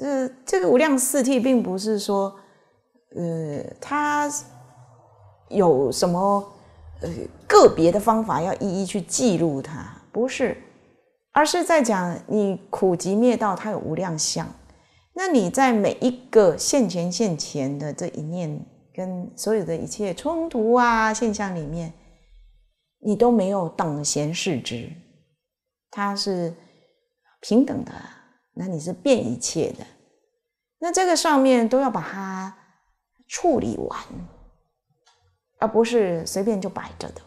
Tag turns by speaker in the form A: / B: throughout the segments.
A: 这这个无量四谛，并不是说，呃，它有什么呃个别的方法要一一去记录它，不是，而是在讲你苦集灭道，它有无量相。那你在每一个现前现前的这一念跟所有的一切冲突啊现象里面，你都没有等闲视之，它是平等的。那你是变一切的，那这个上面都要把它处理完，而不是随便就摆着的。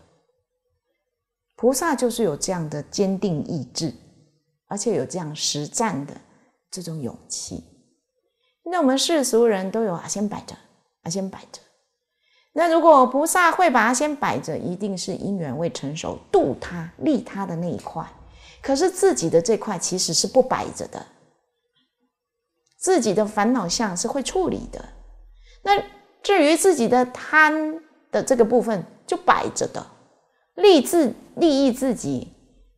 A: 菩萨就是有这样的坚定意志，而且有这样实战的这种勇气。那我们世俗人都有啊，先摆着啊，先摆着。那如果菩萨会把它先摆着，一定是因缘未成熟，度他利他的那一块，可是自己的这块其实是不摆着的。自己的烦恼相是会处理的，那至于自己的贪的这个部分就摆着的，利自利益自己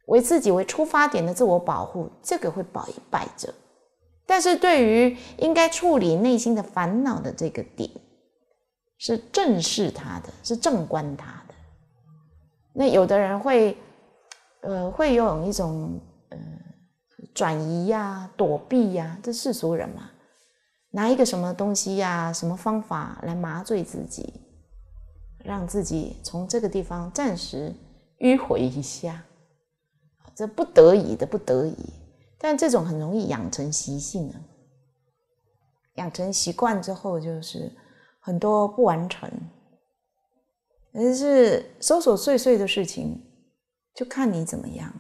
A: 为自己为出发点的自我保护，这个会保一摆着。但是对于应该处理内心的烦恼的这个点，是正视他的，是正观他的。那有的人会，呃，会用一种。转移呀，躲避呀，这世俗人嘛，拿一个什么东西呀，什么方法来麻醉自己，让自己从这个地方暂时迂回一下，这不得已的不得已，但这种很容易养成习性啊，养成习惯之后就是很多不完成，而是琐琐碎碎的事情，就看你怎么样。